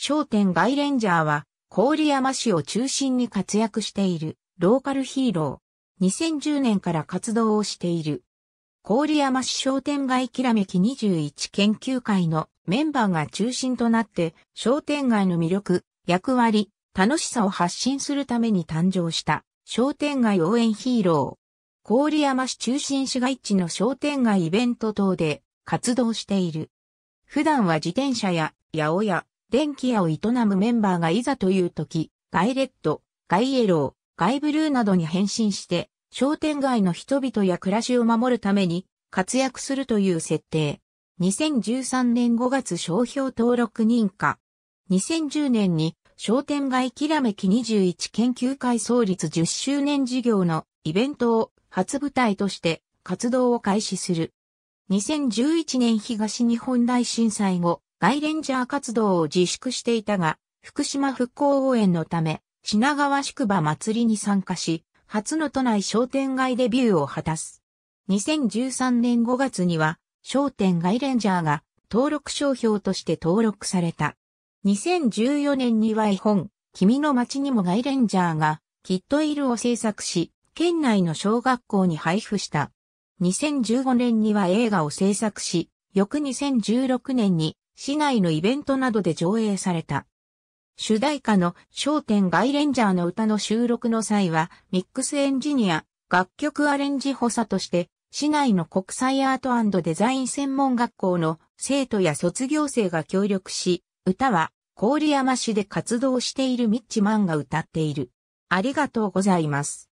商店街レンジャーは、郡山市を中心に活躍しているローカルヒーロー。2010年から活動をしている。郡山市商店街きらめき21研究会のメンバーが中心となって、商店街の魅力、役割、楽しさを発信するために誕生した商店街応援ヒーロー。郡山市中心市街地の商店街イベント等で活動している。普段は自転車や八百屋、電気屋を営むメンバーがいざという時、ガイレッド、ガイエロー、ガイブルーなどに変身して、商店街の人々や暮らしを守るために活躍するという設定。2013年5月商標登録認可。2010年に商店街きらめき21研究会創立10周年事業のイベントを初舞台として活動を開始する。2011年東日本大震災後、外レンジャー活動を自粛していたが、福島復興応援のため、品川宿場祭りに参加し、初の都内商店街デビューを果たす。2013年5月には、商店街レンジャーが登録商標として登録された。2014年には絵本、君の街にもガイレンジャーが、キットイルを制作し、県内の小学校に配布した。2015年には映画を制作し、翌2016年に市内のイベントなどで上映された。主題歌の商店街レンジャーの歌の収録の際は、ミックスエンジニア、楽曲アレンジ補佐として、市内の国際アートデザイン専門学校の生徒や卒業生が協力し、歌は郡山市で活動しているミッチマンが歌っている。ありがとうございます。